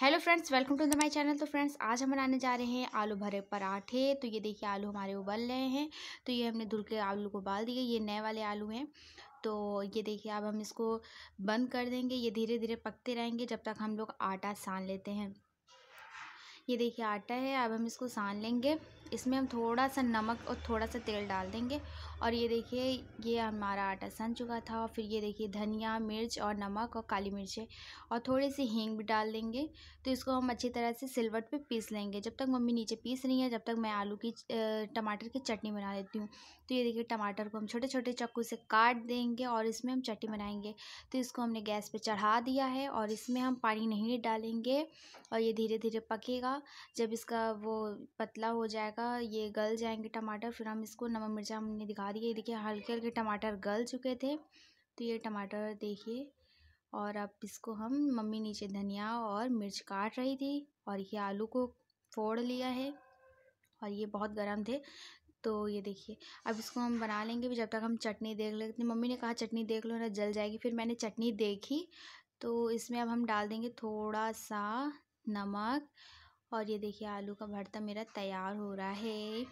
hello friends welcome to the my channel तो friends आज हम बनाने जा रहे हैं आलू भरे पराठे तो ये देखिए आलू हमारे उबल रहे हैं तो ये हमने धुल के आलू को उबाल दिए ये नए वाले आलू हैं तो ये देखिए अब हम इसको बंद कर देंगे ये धीरे धीरे पकते रहेंगे जब तक हम लोग आटा सान लेते हैं ये देखिए आटा है अब हम इसको सान लेंगे इसमें हम थोड़ा सा नमक और थोड़ा सा तेल डाल देंगे और ये देखिए ये हमारा आटा सन चुका था और फिर ये देखिए धनिया मिर्च और नमक और काली मिर्च है और थोड़ी सी हींग भी डाल देंगे तो इसको हम अच्छी तरह से सिलवट पे पीस लेंगे जब तक मम्मी नीचे पीस रही है जब तक मैं आलू की टमाटर की चटनी बना लेती हूँ तो ये देखिए टमाटर को हम छोटे छोटे चक्कू से काट देंगे और इसमें हम चटनी बनाएंगे तो इसको हमने गैस पर चढ़ा दिया है और इसमें हम पानी नहीं डालेंगे और ये धीरे धीरे पकेगा जब इसका वो पतला हो जाएगा ये गल जाएंगे टमाटर फिर हम इसको नमक मिर्चा हमने दिखा दी ये देखिए हल्के हल्के टमाटर गल चुके थे तो ये टमाटर देखिए और अब इसको हम मम्मी नीचे धनिया और मिर्च काट रही थी और ये आलू को फोड़ लिया है और ये बहुत गर्म थे तो ये देखिए अब इसको हम बना लेंगे भी जब तक हम चटनी देख लेते मम्मी ने कहा चटनी देख लो ना जल जाएगी फिर मैंने चटनी देखी तो इसमें अब हम डाल देंगे थोड़ा सा नमक और ये देखिए आलू का भरता मेरा तैयार हो रहा है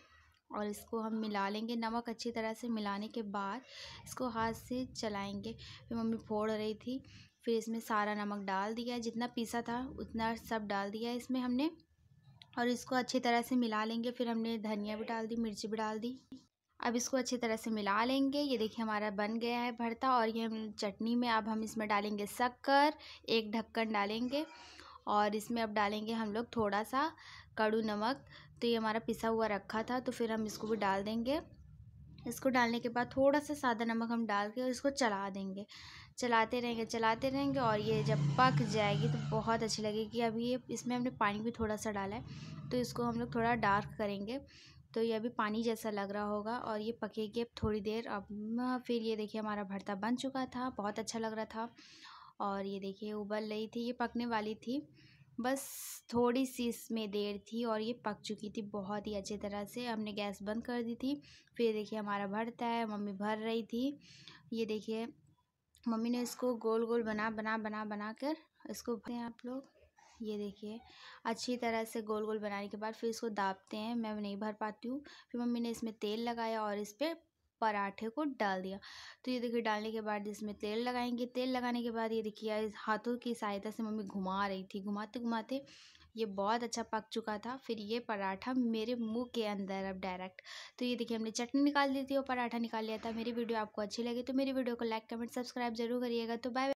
और इसको हम मिला लेंगे नमक अच्छी तरह से मिलाने के बाद इसको हाथ से चलाएंगे फिर मम्मी फोड़ रही थी फिर इसमें सारा नमक डाल दिया जितना पीसा था उतना सब डाल दिया इसमें हमने और इसको अच्छी तरह से मिला लेंगे फिर हमने धनिया भी डाल दी मिर्ची भी डाल दी अब इसको अच्छी तरह से मिला लेंगे ये देखिए हमारा बन गया है भरता और ये हम चटनी में अब हम इसमें डालेंगे शक्कर एक ढक्कन डालेंगे और इसमें अब डालेंगे हम लोग थोड़ा सा कड़ू नमक तो ये हमारा पिसा हुआ रखा था तो फिर हम इसको भी डाल देंगे इसको डालने के बाद थोड़ा सा सादा नमक हम डाल के और इसको चला देंगे चलाते रहेंगे चलाते रहेंगे और ये जब पक जाएगी तो बहुत अच्छी लगेगी अभी ये इसमें हमने पानी भी थोड़ा सा डाला है तो इसको हम लोग थोड़ा डार्क करेंगे तो ये अभी पानी जैसा लग रहा होगा और ये पकेगी अब थोड़ी देर अब फिर ये देखिए हमारा भरता बन चुका था बहुत अच्छा लग रहा था और ये देखिए उबल रही थी ये पकने वाली थी बस थोड़ी सी इसमें देर थी और ये पक चुकी थी बहुत ही अच्छी तरह से हमने गैस बंद कर दी थी फिर देखिए हमारा भरता है मम्मी भर रही थी ये देखिए मम्मी ने इसको गोल गोल बना बना बना बना कर इसको भरते हैं आप लोग ये देखिए अच्छी तरह से गोल गोल बनाने के बाद फिर इसको दाबते हैं मैं नहीं भर पाती हूँ फिर मम्मी ने इसमें तेल लगाया और इस पर पराठे को डाल दिया तो ये देखिए डालने के बाद इसमें तेल लगाएंगे तेल लगाने के बाद ये देखिए हाथों की सहायता से मम्मी घुमा रही थी घुमाते घुमाते ये बहुत अच्छा पक चुका था फिर ये पराठा मेरे मुंह के अंदर अब डायरेक्ट तो ये देखिए हमने चटनी निकाल दी थी और पराठा निकाल लिया था मेरी वीडियो आपको अच्छी लगी तो मेरी वीडियो को लाइक कमेंट सब्सक्राइब जरूर करिएगा तो बाय